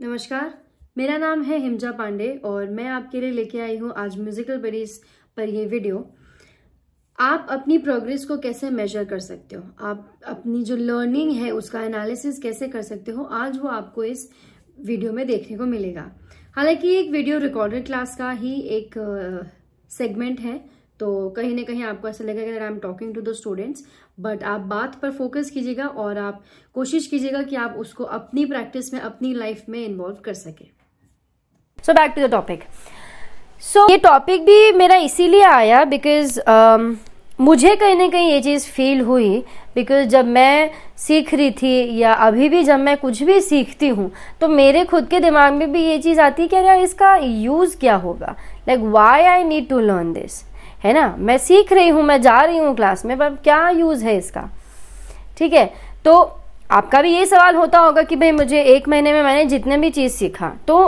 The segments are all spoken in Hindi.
नमस्कार मेरा नाम है हिमजा पांडे और मैं आपके लिए लेके आई हूँ आज म्यूजिकल बेरीज पर ये वीडियो आप अपनी प्रोग्रेस को कैसे मेजर कर सकते हो आप अपनी जो लर्निंग है उसका एनालिसिस कैसे कर सकते हो आज वो आपको इस वीडियो में देखने को मिलेगा हालांकि एक वीडियो रिकॉर्डेड क्लास का ही एक सेगमेंट है तो कहीं ना कहीं आपको ऐसा लगेगा I am talking to the students but आप बात पर फोकस कीजिएगा और आप कोशिश कीजिएगा कि आप उसको अपनी प्रैक्टिस में अपनी लाइफ में इन्वॉल्व कर सके so back to the topic so ये टॉपिक भी मेरा इसीलिए आया बिकॉज um, मुझे कहीं ना कहीं ये चीज़ फील हुई बिकॉज जब मैं सीख रही थी या अभी भी जब मैं कुछ भी सीखती हूँ तो मेरे खुद के दिमाग में भी ये चीज़ आती है कि यार इसका यूज़ क्या होगा like why I need to learn this है ना मैं सीख रही हूँ मैं जा रही हूँ क्लास में पर क्या यूज़ है इसका ठीक है तो आपका भी ये सवाल होता होगा कि भाई मुझे एक महीने में मैंने जितने भी चीज़ सीखा तो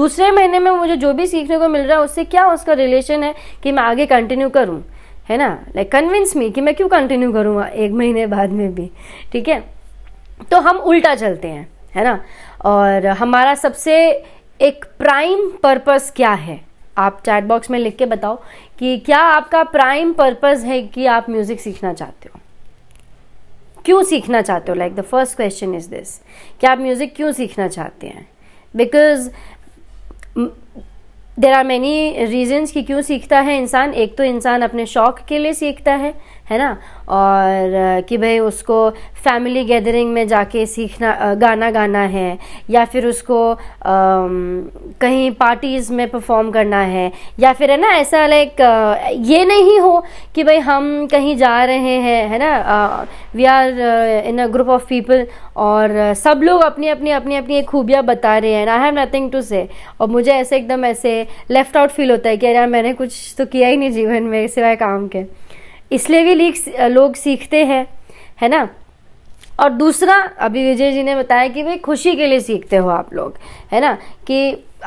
दूसरे महीने में मुझे जो भी सीखने को मिल रहा है उससे क्या उसका रिलेशन है कि मैं आगे कंटिन्यू करूँ है ना लाइक कन्विंस मी कि मैं क्यों कंटिन्यू करूँगा एक महीने बाद में भी ठीक है तो हम उल्टा चलते हैं है ना और हमारा सबसे एक प्राइम पर्पस क्या है आप चैट बॉक्स में लिख के बताओ कि क्या आपका प्राइम पर्पस है कि आप म्यूजिक सीखना चाहते हो क्यों सीखना चाहते हो like the first question is this क्या आप म्यूजिक क्यों सीखना चाहते हैं because there are many reasons कि क्यों सीखता है इंसान एक तो इंसान अपने शौक के लिए सीखता है है ना और कि भाई उसको फैमिली गैदरिंग में जाके सीखना गाना गाना है या फिर उसको आ, कहीं पार्टीज़ में परफॉर्म करना है या फिर है ना ऐसा लाइक ये नहीं हो कि भाई हम कहीं जा रहे हैं है ना we are in a group of people और सब लोग अपनी अपनी अपनी अपनी एक खूबियाँ बता रहे हैं आई हैव नथिंग टू से और मुझे ऐसे एकदम ऐसे लेफ्ट आउट फील होता है कि यार मैंने कुछ तो किया ही नहीं जीवन में सिवाय काम के इसलिए भी लोग सीखते हैं है ना और दूसरा अभी विजय जी ने बताया कि भाई खुशी के लिए सीखते हो आप लोग है ना कि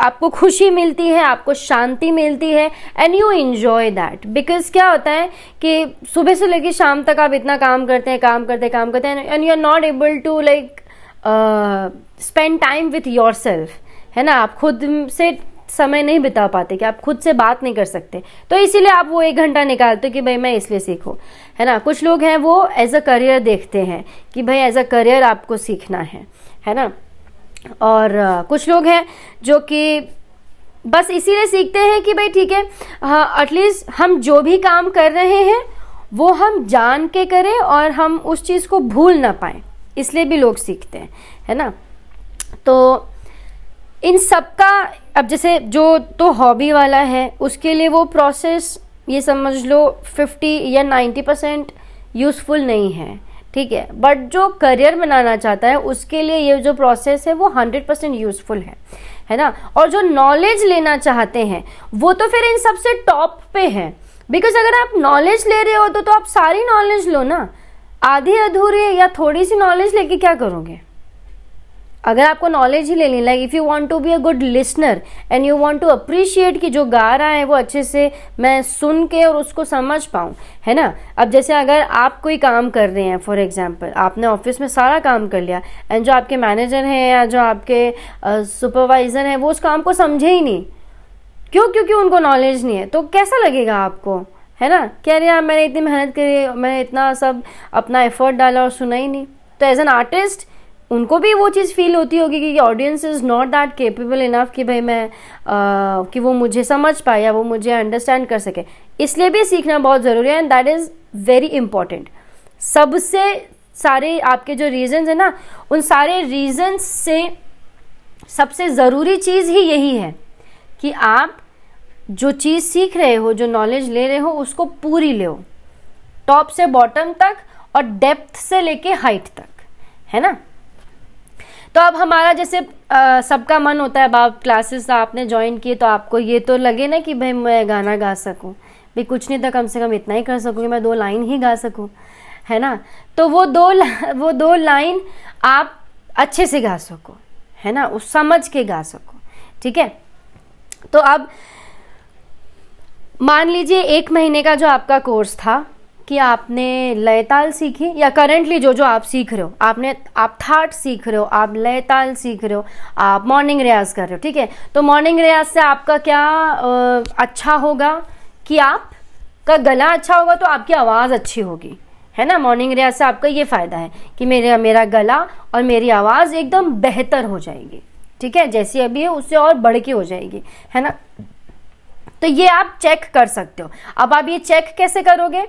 आपको खुशी मिलती है आपको शांति मिलती है and you enjoy that because क्या होता है कि सुबह से लेकर शाम तक आप इतना काम करते हैं काम करते हैं काम करते हैं and you are not able to like spend time with yourself है ना आप खुद से समय नहीं बिता पाते कि आप खुद से बात नहीं कर सकते तो इसीलिए आप वो एक घंटा निकालते कि भाई मैं इसलिए सीखूँ है ना कुछ लोग हैं वो एज अ करियर देखते हैं कि भाई एज अ करियर आपको सीखना है है ना और कुछ लोग हैं जो कि बस इसीलिए सीखते हैं कि भाई ठीक है एटलीस्ट हाँ, हम जो भी काम कर रहे हैं वो हम जान के करें और हम उस चीज़ को भूल ना पाए इसलिए भी लोग सीखते हैं है ना तो इन सब का अब जैसे जो तो हॉबी वाला है उसके लिए वो प्रोसेस ये समझ लो फिफ्टी या नाइन्टी परसेंट यूज़फुल नहीं है ठीक है बट जो करियर बनाना चाहता है उसके लिए ये जो प्रोसेस है वो हंड्रेड परसेंट यूज़फुल है है ना और जो नॉलेज लेना चाहते हैं वो तो फिर इन सबसे टॉप पे है बिकॉज अगर आप नॉलेज ले रहे हो तो, तो आप सारी नॉलेज लो ना आधी अधूरी या थोड़ी सी नॉलेज लेके क्या करोगे अगर आपको नॉलेज ही ले ली like if you want to be a good listener and you want to appreciate कि जो गा रहा है वो अच्छे से मैं सुन के और उसको समझ पाऊँ है ना अब जैसे अगर आप कोई काम कर रहे हैं फॉर एग्जांपल आपने ऑफिस में सारा काम कर लिया एंड जो आपके मैनेजर हैं या जो आपके सुपरवाइज़र हैं वो उस काम को समझे ही नहीं क्यों क्योंकि उनको नॉलेज नहीं है तो कैसा लगेगा आपको है ना कह रहे यार मैंने इतनी मेहनत करी मैंने इतना सब अपना एफर्ट डाला और सुना ही नहीं तो एज एन आर्टिस्ट उनको भी वो चीज़ फील होती होगी कि audience is not that capable enough कि भाई मैं आ, कि वो मुझे समझ पाए या वो मुझे अंडरस्टैंड कर सके इसलिए भी सीखना बहुत ज़रूरी है and that is very important सबसे सारे आपके जो रीजंस हैं ना उन सारे रीजंस से सबसे ज़रूरी चीज़ ही यही है कि आप जो चीज़ सीख रहे हो जो नॉलेज ले रहे हो उसको पूरी ले टॉप से बॉटम तक और डेप्थ से लेके हाइट तक है ना तो अब हमारा जैसे सबका मन होता है अब आप क्लासेस आपने ज्वाइन किए तो आपको ये तो लगे ना कि भाई मैं गाना गा सकूँ भाई कुछ नहीं तो कम से कम इतना ही कर सकूँ कि मैं दो लाइन ही गा सकूँ है ना तो वो दो वो दो लाइन आप अच्छे से गा सको है ना उस समझ के गा सको ठीक है तो अब मान लीजिए एक महीने का जो आपका कोर्स था कि आपने लयताल सीखी या करेंटली जो जो आप सीख रहे हो आपने आप थाट सीख रहे हो आप लयताल सीख रहे हो आप मॉर्निंग रियाज कर रहे हो ठीक है तो मॉर्निंग रियाज से आपका क्या आ, अच्छा होगा कि आप का गला अच्छा होगा तो आपकी आवाज़ अच्छी होगी है ना मॉर्निंग रियाज से आपका ये फ़ायदा है कि मेरा मेरा गला और मेरी आवाज़ एकदम बेहतर हो जाएगी ठीक है जैसी अभी है उससे और बढ़ के हो जाएगी है ना तो ये आप चेक कर सकते हो अब आप ये चेक कैसे करोगे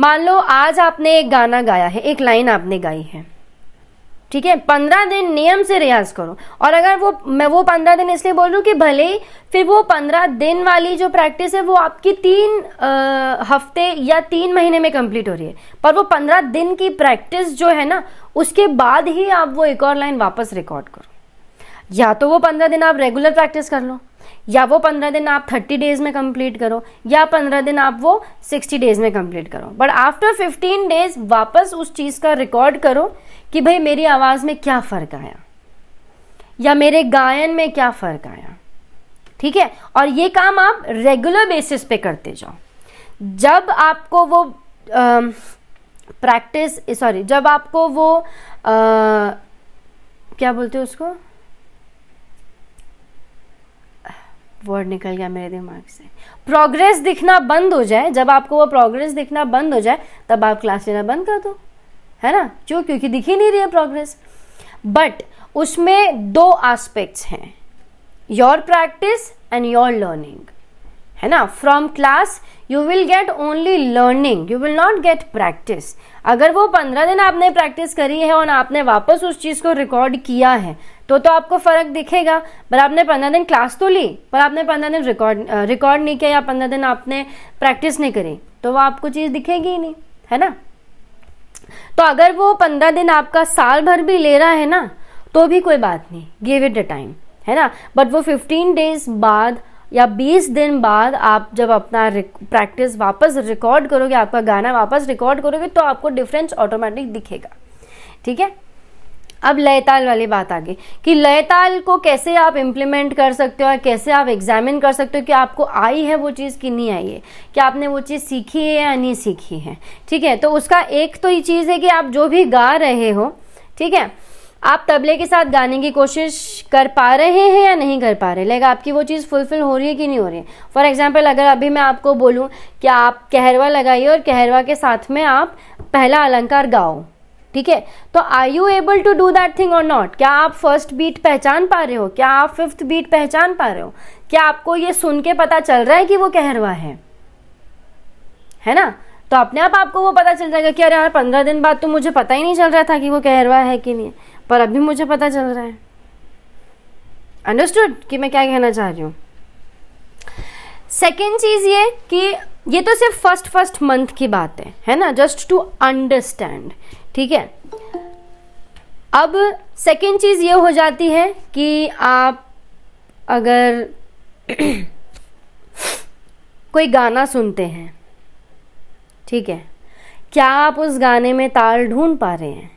मान लो आज आपने एक गाना गाया है एक लाइन आपने गाई है ठीक है पंद्रह दिन नियम से रियाज करो और अगर वो मैं वो पंद्रह दिन इसलिए बोल रहा हूँ कि भले ही फिर वो पंद्रह दिन वाली जो प्रैक्टिस है वो आपकी तीन आ, हफ्ते या तीन महीने में कंप्लीट हो रही है पर वो पंद्रह दिन की प्रैक्टिस जो है ना उसके बाद ही आप वो एक और लाइन वापस रिकॉर्ड करो या तो वो पंद्रह दिन आप रेगुलर प्रैक्टिस कर लो या वो पंद्रह दिन आप थर्टी डेज में कंप्लीट करो या पंद्रह दिन आप वो सिक्सटी डेज में कंप्लीट करो बट आफ्टर फिफ्टीन डेज वापस उस चीज़ का रिकॉर्ड करो कि भाई मेरी आवाज़ में क्या फ़र्क आया या मेरे गायन में क्या फ़र्क आया ठीक है और ये काम आप रेगुलर बेसिस पे करते जाओ जब आपको वो प्रैक्टिस सॉरी जब आपको वो आ, क्या बोलते हो उसको वर्ड निकल गया मेरे दिमाग से प्रोग्रेस दिखना बंद हो जाए जब आपको वो प्रोग्रेस दिखना बंद हो जाए तब आप क्लास लेना बंद कर दो है ना क्यों क्योंकि दिख ही नहीं रही है प्रोग्रेस बट उसमें दो आस्पेक्ट्स हैं your practice and your learning है ना from class you will get only learning you will not get practice अगर वो पंद्रह दिन आपने प्रैक्टिस करी है और आपने वापस उस चीज़ को रिकॉर्ड किया है तो तो आपको फ़र्क दिखेगा पर आपने पंद्रह दिन क्लास तो ली पर आपने पंद्रह दिन रिकॉर्ड रिकॉर्ड नहीं किया या पंद्रह दिन आपने प्रैक्टिस नहीं करी तो वो आपको चीज़ दिखेगी ही नहीं है ना तो अगर वो पंद्रह दिन आपका साल भर भी ले रहा है ना तो भी कोई बात नहीं गिव इट अ टाइम है ना बट वो फिफ्टीन डेज बाद या 20 दिन बाद आप जब अपना प्रैक्टिस वापस रिकॉर्ड करोगे आपका गाना वापस रिकॉर्ड करोगे तो आपको डिफरेंस ऑटोमेटिक दिखेगा ठीक है अब लयताल वाली बात आ गई कि लयताल को कैसे आप इम्प्लीमेंट कर सकते हो या कैसे आप एग्जामिन कर सकते हो कि आपको आई है वो चीज़ कि नहीं आई है कि आपने वो चीज़ सीखी है या नहीं सीखी है ठीक है तो उसका एक तो ये चीज़ है कि आप जो भी गा रहे हो ठीक है आप तबले के साथ गाने की कोशिश कर पा रहे हैं या नहीं कर पा रहे लाइक आपकी वो चीज़ फुलफिल हो रही है कि नहीं हो रही है फॉर एग्जाम्पल अगर अभी मैं आपको बोलूँ कि आप कहरवा लगाइए और कहरवा के साथ में आप पहला अलंकार गाओ ठीक है तो are you able to do that thing और नॉट क्या आप फर्स्ट बीट पहचान पा रहे हो क्या आप फिफ्थ बीट पहचान पा रहे हो क्या आपको ये सुन के पता चल रहा है कि वो कहरवा है है ना तो अपने आप आपको वो पता चल जाएगा कि अरे यार पंद्रह दिन बाद तो मुझे पता ही नहीं चल रहा था कि वो कहरवा है कि नहीं पर अभी मुझे पता चल रहा है अंडरस्टूड कि मैं क्या कहना चाह रही हूँ सेकेंड चीज़ ये कि ये तो सिर्फ फर्स्ट फर्स्ट मंथ की बात है है ना जस्ट टू अंडरस्टैंड ठीक है अब सेकेंड चीज़ ये हो जाती है कि आप अगर कोई गाना सुनते हैं ठीक है क्या आप उस गाने में ताल ढूंढ पा रहे हैं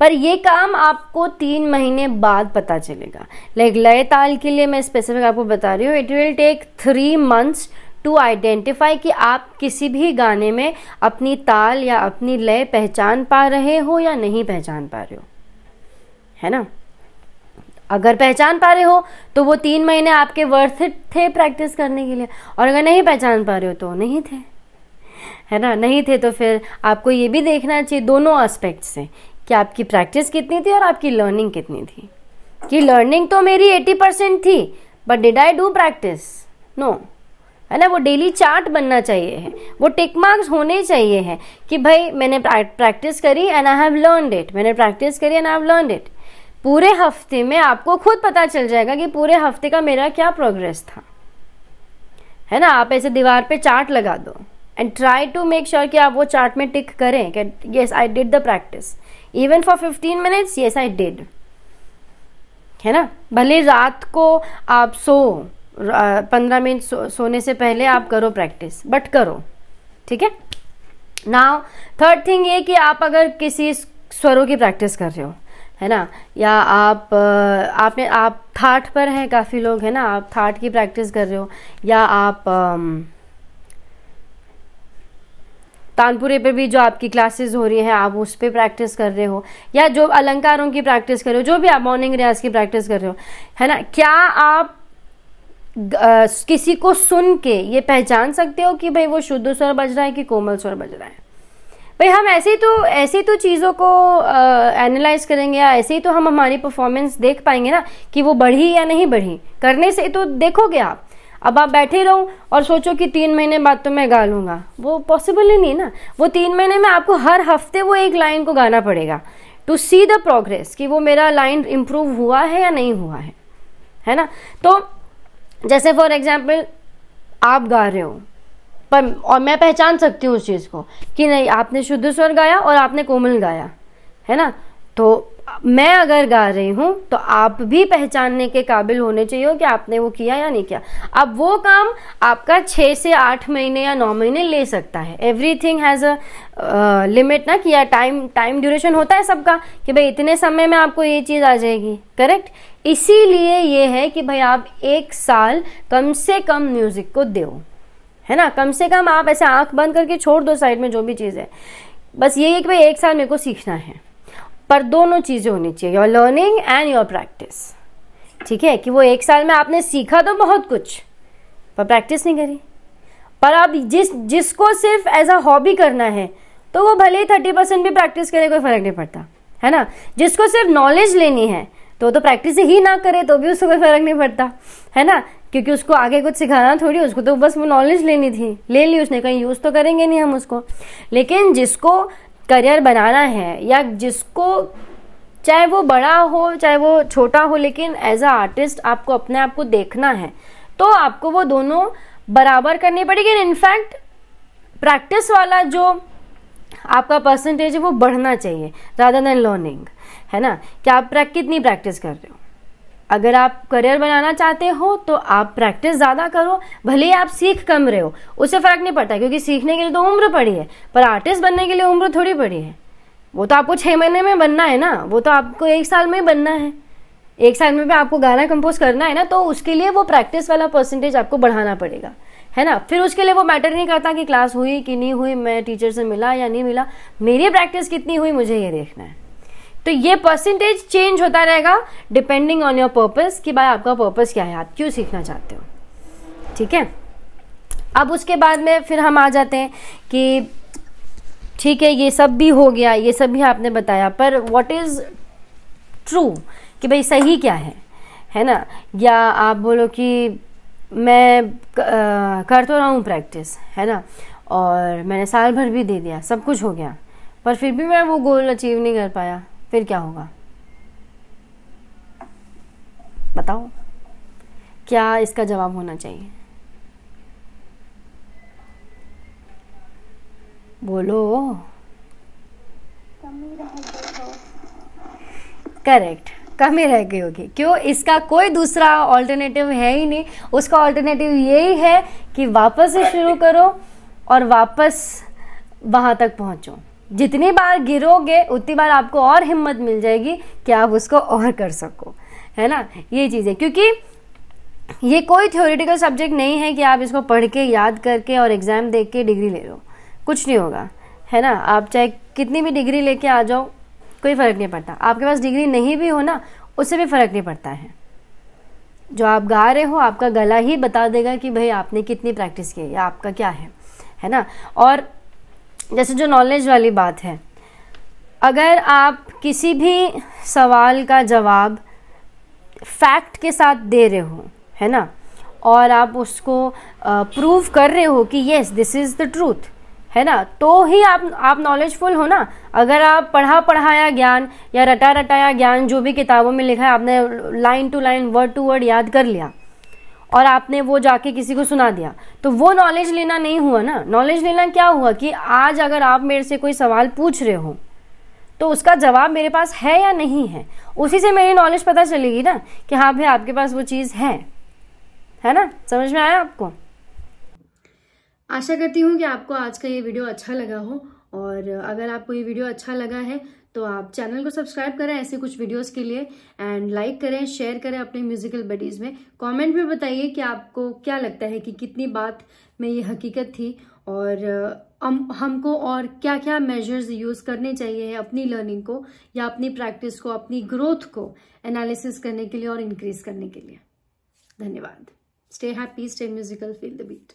पर यह काम आपको तीन महीने बाद पता चलेगा लाइक लय ताल के लिए मैं स्पेसिफिक आपको बता रही हूँ it will take three months to identify कि आप किसी भी गाने में अपनी ताल या अपनी लय पहचान पा रहे हो या नहीं पहचान पा रहे हो है ना अगर पहचान पा रहे हो तो वो तीन महीने आपके वर्थ थे प्रैक्टिस करने के लिए और अगर नहीं पहचान पा रहे हो तो नहीं थे है ना नहीं थे तो फिर आपको ये भी देखना चाहिए दोनों एस्पेक्ट से कि आपकी प्रैक्टिस कितनी थी और आपकी लर्निंग कितनी थी कि लर्निंग तो मेरी एटी परसेंट थी but did I do practice no है ना वो डेली चार्ट बनना चाहिए है वो टिक मार्क्स होने चाहिए हैं कि भाई मैंने प्रैक्टिस करी and I have learn it मैंने प्रैक्टिस करी and I have learn it पूरे हफ्ते में आपको खुद पता चल जाएगा कि पूरे हफ्ते का मेरा क्या प्रोग्रेस था है ना आप ऐसे दीवार पे चार्ट लगा दो and try to make sure कि आप वो चार्ट में टिक करें कि yes I did the practice even for fifteen minutes yes I did है ना भले रात को आप सो पंद्रह मिनट सोने से पहले आप करो प्रैक्टिस बट करो ठीक है नाउ थर्ड थिंग ये कि आप अगर किसी स्वरों की प्रैक्टिस कर रहे हो है ना या आप आपने आप थाट पर हैं काफ़ी लोग है ना आप थाट की प्रैक्टिस कर रहे हो या आप um, तानपुरे पर भी जो आपकी क्लासेस हो रही हैं आप उस पर प्रैक्टिस कर रहे हो या जो अलंकारों की प्रैक्टिस कर रहे हो जो भी आप मॉर्निंग रियाज की प्रैक्टिस कर रहे हो है ना क्या आप किसी को सुन के ये पहचान सकते हो कि भाई वो शुद्ध स्वर बज रहा है कि कोमल स्वर बज रहा है भाई हम ऐसे ही तो ऐसे ही तो चीज़ों को एनालाइज करेंगे या ऐसे ही तो हम हमारी परफॉर्मेंस देख पाएंगे ना कि वो बढ़ी या नहीं बढ़ी करने से तो देखोगे आप अब आप बैठे रहो और सोचो कि तीन महीने बाद तो मैं गा लूँगा वो पॉसिबल ही नहीं ना वो तीन महीने में आपको हर हफ्ते वो एक लाइन को गाना पड़ेगा टू सी द प्रोग्रेस कि वो मेरा लाइन इम्प्रूव हुआ है या नहीं हुआ है है ना तो जैसे फॉर एग्ज़ाम्पल आप गा रहे हो पर और मैं पहचान सकती हूँ उस चीज़ को कि नहीं आपने शुद्ध स्वर गाया और आपने कोमल गाया है ना तो मैं अगर गा रही हूँ तो आप भी पहचानने के काबिल होने चाहिए हो कि आपने वो किया या नहीं किया अब वो काम आपका छः से आठ महीने या नौ महीने ले सकता है everything has a limit ना किया टाइम टाइम ड्यूरेशन होता है सबका कि भाई इतने समय में आपको ये चीज़ आ जाएगी करेक्ट इसीलिए ये है कि भाई आप एक साल कम से कम म्यूज़िक को दो है ना कम से कम आप ऐसे आंख बंद करके छोड़ दो साइड में जो भी चीज़ है बस ये है कि भाई एक साल मेरे को सीखना है पर दोनों चीज़ें होनी चाहिए your learning and your practice ठीक है कि वो एक साल में आपने सीखा तो बहुत कुछ पर प्रैक्टिस नहीं करी पर आप जिस जिसको सिर्फ एज अ हॉबी करना है तो वो भले ही थर्टी परसेंट भी प्रैक्टिस करे कोई फर्क नहीं पड़ता है ना जिसको सिर्फ नॉलेज लेनी है तो तो प्रैक्टिस ही ना करे तो भी उसको कोई फर्क नहीं पड़ता है ना क्योंकि उसको आगे कुछ सिखाना थोड़ी उसको तो बस वो नॉलेज लेनी थी ले ली उसने कहीं यूज़ तो करेंगे नहीं हम उसको लेकिन जिसको करियर बनाना है या जिसको चाहे वो बड़ा हो चाहे वो छोटा हो लेकिन एज अ आर्टिस्ट आपको अपने आप को देखना है तो आपको वो दोनों बराबर करनी पड़ेगी इनफैक्ट प्रैक्टिस वाला जो आपका परसेंटेज है वो बढ़ना चाहिए ज़्यादा देन लर्निंग है ना कि आप कितनी प्रैक्टिस कर रहे हो अगर आप करियर बनाना चाहते हो तो आप प्रैक्टिस ज़्यादा करो भले ही आप सीख कम रहे हो उससे फ़र्क नहीं पड़ता क्योंकि सीखने के लिए तो उम्र पड़ी है पर आर्टिस्ट बनने के लिए उम्र थोड़ी पड़ी है वो तो आपको छः महीने में बनना है ना वो तो आपको एक साल में बनना है एक साल में भी आपको गाना कंपोज करना है ना तो उसके लिए वो प्रैक्टिस वाला परसेंटेज आपको बढ़ाना पड़ेगा है ना फिर उसके लिए वो मैटर नहीं करता कि क्लास हुई कि नहीं हुई मैं टीचर से मिला या नहीं मिला मेरी प्रैक्टिस कितनी हुई मुझे ये देखना है तो ये परसेंटेज चेंज होता रहेगा डिपेंडिंग ऑन योर पर्पस कि भाई आपका पर्पस क्या है आप क्यों सीखना चाहते हो ठीक है अब उसके बाद में फिर हम आ जाते हैं कि ठीक है ये सब भी हो गया ये सब भी आपने बताया पर वॉट इज़ ट्रू कि भाई सही क्या है है ना या आप बोलो कि मैं कर तो रहा हूँ प्रैक्टिस है ना और मैंने साल भर भी दे दिया सब कुछ हो गया पर फिर भी मैं वो गोल अचीव नहीं कर पाया फिर क्या होगा बताओ क्या इसका जवाब होना चाहिए बोलो करेक्ट कम ही रह गई होगी क्यों इसका कोई दूसरा ऑल्टरनेटिव है ही नहीं उसका ऑल्टरनेटिव यही है कि वापस से शुरू करो और वापस वहां तक पहुंचो जितनी बार गिरोगे उतनी बार आपको और हिम्मत मिल जाएगी कि आप उसको और कर सको है ना ये चीज़ है क्योंकि ये कोई थ्योरेटिकल सब्जेक्ट नहीं है कि आप इसको पढ़ के याद करके और एग्ज़ाम दे के डिग्री ले लो कुछ नहीं होगा है ना आप चाहे कितनी भी डिग्री लेके आ जाओ कोई फ़र्क नहीं पड़ता आपके पास डिग्री नहीं भी हो ना उससे भी फ़र्क नहीं पड़ता है जो आप गा रहे हो आपका गला ही बता देगा कि भाई आपने कितनी प्रैक्टिस की है आपका क्या है है ना और जैसे जो नॉलेज वाली बात है अगर आप किसी भी सवाल का जवाब फैक्ट के साथ दे रहे हो है ना और आप उसको प्रूव कर रहे हो कि yes this is the truth है ना तो ही आप आप नॉलेजफुल हो ना अगर आप पढ़ा पढ़ाया ज्ञान या रटा रटाया ज्ञान जो भी किताबों में लिखा है आपने line to line word to word याद कर लिया और आपने वो जाके किसी को सुना दिया तो वो नॉलेज लेना नहीं हुआ ना नॉलेज लेना क्या हुआ कि आज अगर आप मेरे से कोई सवाल पूछ रहे हो तो उसका जवाब मेरे पास है या नहीं है उसी से मेरी नॉलेज पता चलेगी ना कि हाँ भाई आपके पास वो चीज़ है है ना समझ में आया आपको आशा करती हूँ कि आपको आज का ये वीडियो अच्छा लगा हो और अगर आपको ये वीडियो अच्छा लगा है तो आप चैनल को सब्सक्राइब करें ऐसे कुछ वीडियोस के लिए एंड लाइक करें शेयर करें अपने म्यूजिकल बडीज़ में कमेंट में बताइए कि आपको क्या लगता है कि कितनी बात में ये हकीकत थी और हम हमको और क्या क्या मेजर्स यूज़ करने चाहिए अपनी लर्निंग को या अपनी प्रैक्टिस को अपनी ग्रोथ को एनालिसिस करने के लिए और इंक्रीज करने के लिए धन्यवाद stay happy stay musical feel the beat